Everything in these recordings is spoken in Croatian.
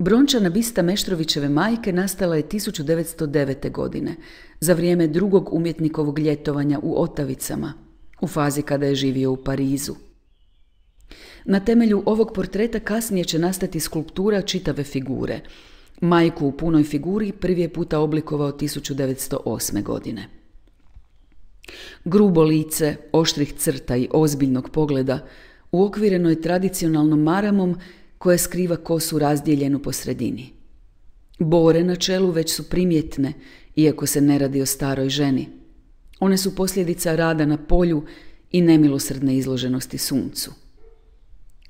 Brončana bista Meštrovićeve majke nastala je 1909. godine, za vrijeme drugog umjetnikovog ljetovanja u Otavicama, u fazi kada je živio u Parizu. Na temelju ovog portreta kasnije će nastati skulptura čitave figure. Majku u punoj figuri prvi je puta oblikovao 1908. godine. Grubo lice, oštrih crta i ozbiljnog pogleda uokvireno je tradicionalnom maramom koja skriva kosu razdijeljenu po sredini. Bore na čelu već su primjetne, iako se ne radi o staroj ženi. One su posljedica rada na polju i nemilosrdne izloženosti suncu.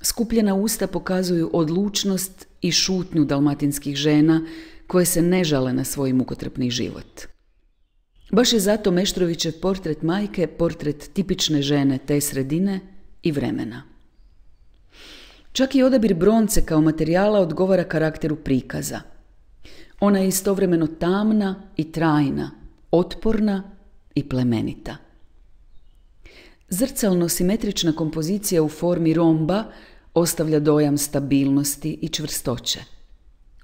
Skupljena usta pokazuju odlučnost i šutnju dalmatinskih žena koje se ne žale na svoj mukotrpni život. Baš je zato Meštrovićev portret majke portret tipične žene te sredine i vremena. Čak i odabir bronce kao materijala odgovara karakteru prikaza. Ona je istovremeno tamna i trajna, otporna i plemenita. Zrcalno simetrična kompozicija u formi romba ostavlja dojam stabilnosti i čvrstoće.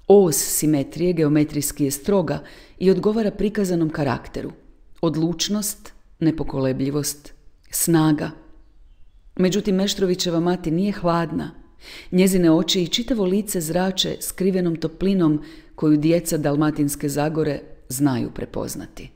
Os simetrije geometrijski je stroga i odgovara prikazanom karakteru. Odlučnost, nepokolebljivost, snaga. Međutim, Meštrovićeva mati nije hladna, Njezine oči i čitavo lice zrače skrivenom toplinom koju djeca Dalmatinske zagore znaju prepoznati.